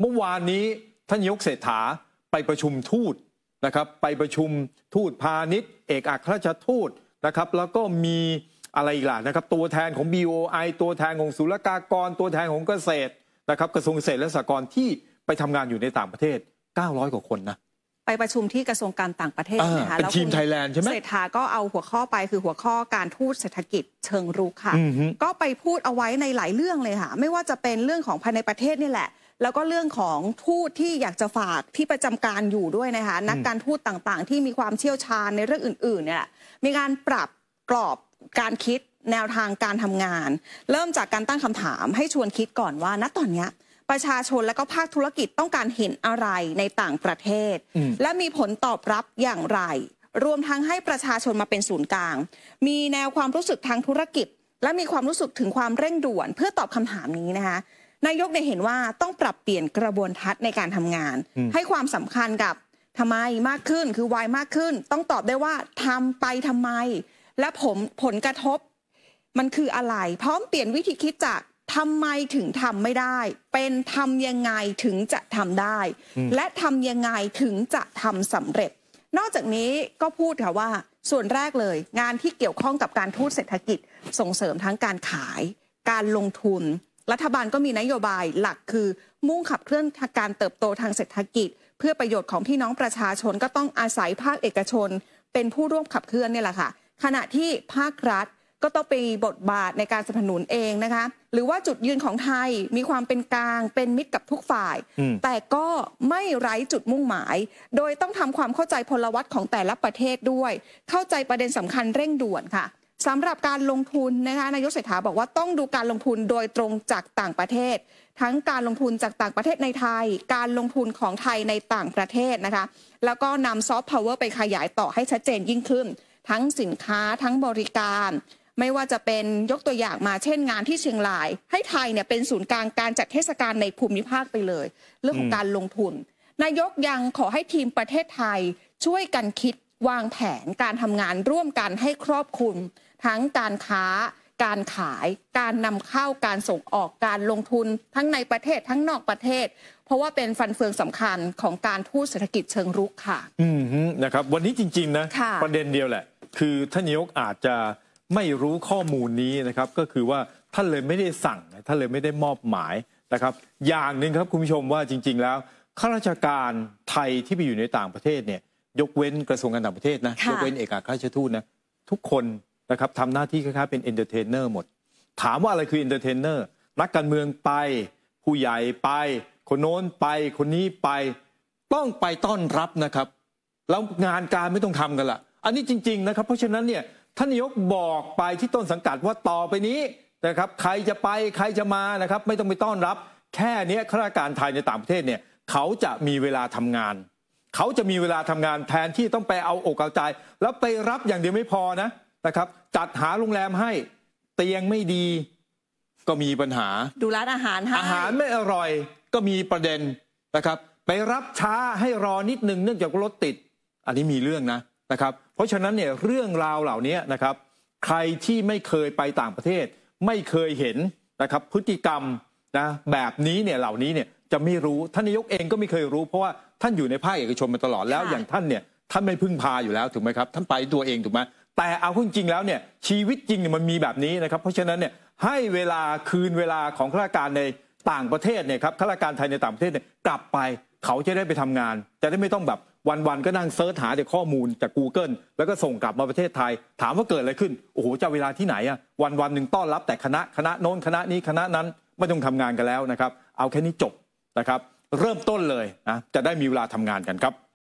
เมื่อวานนี้ ท่านยกเศรษฐา ไปประชุมทูตนะครับไปประชุมทูตพาณิชย์ เอกอัครราชทูตนะครับแล้วก็มีอะไรอีกล่ะนะครับตัวแทนของ BOI ตัวแทนของศุลกากรตัวแทนของเกษตรนะครับกระทรวงเกษตรและสหกรณ์ที่ไปทำงานอยู่ในต่างประเทศ900กว่าคนนะไปประชุมที่กระทรวงการต่างประเทศนะคะแล้วทีมไทยแลนด์ใช่ไหมเศรษฐาก็เอาหัวข้อไปคือหัวข้อการทูตเศรษฐกิจเชิงรุกค่ะก็ไปพูดเอาไว้ในหลายเรื่องเลยค่ะไม่ว่าจะเป็นเรื่องของภายในประเทศนี่แหละแล้วก็เรื่องของทูตที่อยากจะฝากที่ประจำการอยู่ด้วยนะคะ นักการทูตต่างๆ ที่มีความเชี่ยวชาญในเรื่องอื่นๆ เนี่ยมีการปรับกรอบการคิดแนวทางการทำงาน เริ่มจากการตั้งคำถามให้ชวนคิดก่อนว่า ณตอนนี้ประชาชนและก็ภาคธุรกิจต้องการเห็นอะไรในต่างประเทศ และมีผลตอบรับอย่างไร รวมทั้งให้ประชาชนมาเป็นศูนย์กลาง มีแนวความรู้สึกทางธุรกิจ และมีความรู้สึกถึงความเร่งด่วน เพื่อตอบคำถามนี้นะคะนายกเนี่ยเห็นว่าต้องปรับเปลี่ยนกระบวนทัศน์ในการทำงาน ให้ความสำคัญกับทำไมมากขึ้นคือวายมากขึ้น ต้องตอบได้ว่าทำไปทำไม และผมผลกระทบ มันคืออะไรพร้อมเปลี่ยนวิธีคิดจากทำไมถึงทำไม่ได้ เป็นทำยังไงถึงจะทำได้ และทำยังไงถึงจะทำสำเร็จ นอกจากนี้ก็พูดค่ะว่า ส่วนแรกเลย งานที่เกี่ยวข้องกับการทูตเศรษฐกิจส่งเสริมทั้งการขาย การลงทุนรัฐบาลก็มีนโยบายหลักคือมุ่งขับเคลื่อนการเติบโตทางเศรษฐกิจ เพื่อประโยชน์ของพี่น้องประชาชนก็ต้องอาศัยภาคเอกชนเป็นผู้ร่วมขับเคลื่อนนี่แหละค่ะขณะที่ภาครัฐก็ต้องไปบทบาทในการสนับสนุนเองนะคะ หรือว่าจุดยืนของไทยมีความเป็นกลางเป็นมิตรกับทุกฝ่าย แต่ก็ไม่ไร้จุดมุ่งหมาย โดยต้องทำความเข้าใจพลวัตของแต่ละประเทศด้วย เข้าใจประเด็นสำคัญเร่งด่วนค่ะสำหรับการลงทุนนะคะนายกเศรษฐาบอกว่าต้องดูการลงทุนโดยตรงจากต่างประเทศ ทั้งการลงทุนจากต่างประเทศในไทย การลงทุนของไทยในต่างประเทศนะคะแล้วก็นำซอฟต์พาวเวอร์ไปขยายต่อให้ชัดเจนยิ่งขึ้น ทั้งสินค้าทั้งบริการ ไม่ว่าจะเป็นยกตัวอย่างมาเช่นงานที่เชียงราย ให้ไทยเนี่ยเป็นศูนย์กลางการจัดเทศกาลในภูมิภาคไปเลย เรื่องของการลงทุน นายกยังขอให้ทีมประเทศไทยช่วยกันคิดวางแผนการทำงานร่วมกันให้ครอบคลุมทั้งการค้า การขาย การนำเข้า การส่งออก การลงทุนทั้งในประเทศทั้งนอกประเทศ เพราะว่าเป็นฟันเฟืองสำคัญของการทูดเศรษฐกิจเชิงรุกค่ะ อืมนะครับ วันนี้จริงๆนะะประเด็นเดียวแหละ คือท่านนายกอาจจะไม่รู้ข้อมูลนี้นะครับ ก็คือว่าท่านเลยไม่ได้สั่ง ท่านเลยไม่ได้มอบหมายนะครับ อย่างหนึ่งครับคุณผู้ชมว่าจริง ๆ แล้วข้าราชการไทยที่ไปอยู่ในต่างประเทศเนี่ย ยกเว้นกระทรวงการต่างประเทศนะ ยกเว้นเอกอัครราชทูตนะ ทุกคนนะครับทำหน้าที่คล้ายๆเป็นเอนเตอร์เทนเนอร์หมด ถามว่าอะไรคือเอนเตอร์เทนเนอร์นักการเมืองไปผู้ใหญ่ไป คนโน้นไปคนนี้ไปต้องไปต้อนรับนะครับแล้วงานการไม่ต้องทำกันละอันนี้จริงๆนะครับ เพราะฉะนั้นเนี่ยท่านนายกบอกไปที่ต้นสังกัดว่าต่อไปนี้นะครับใครจะไปใครจะมานะครับไม่ต้องไปต้อนรับ แค่นี้ข้าราชการไทยในต่างประเทศเนี่ยเขาจะมีเวลาทำงาน เขาจะมีเวลาทำงานแทนที่ต้องไปเอาอกเอาใจ แล้วไปรับอย่างเดียวไม่พอนะนะครับจัดหาโรงแรมให้เตียงไม่ดีก็มีปัญหา ดูร้านอาหารอาหารไม่อร่อยก็มีประเด็นนะครับไปรับช้าให้รอนิดนึงเนื่องจากรถติดอันนี้มีเรื่องนะนะครับเพราะฉะนั้นเนี่ยเรื่องราวเหล่านี้นะครับใครที่ไม่เคยไปต่างประเทศ ไม่เคยเห็นนะครับพฤติกรรมนะแบบนี้เนี่ยเหล่านี้เนี่ยจะไม่รู้ท่านนายกเองก็ไม่เคยรู้เพราะว่าท่านอยู่ในภาคเอกชนมาตลอดแล้วอย่างท่านเนี่ยท่านไม่พึ่งพาอยู่แล้วถูกไหมครับท่านไปตัวเองถูกไหมแต่เอาจริงแล้วเนี่ยชีวิตจริงมันมีแบบนี้นะครับ เพราะฉะนั้นเนี่ยให้เวลาคืนเวลาของข้าราชการในต่างประเทศเนี่ยครับข้าราชการไทยในต่างประเทศเนี่ยกลับไปเขาจะได้ไปทำงาน จะได้ไม่ต้องแบบวันๆก็นั่งเซิร์ชหาแต่ข้อมูลจาก Google แล้วก็ส่งกลับมาประเทศไทย ถามว่าเกิดอะไรขึ้นโอ้โหจะเวลาที่ไหนอะวันๆหนึ่งต้อนรับแต่คณะคณะโน้นคณะนี้คณะนั้นไม่ต้องทำงานกันแล้วนะครับเอาแค่นี้จบนะครับ เริ่มต้นเลยนะจะได้มีเวลาทำงานกันครับ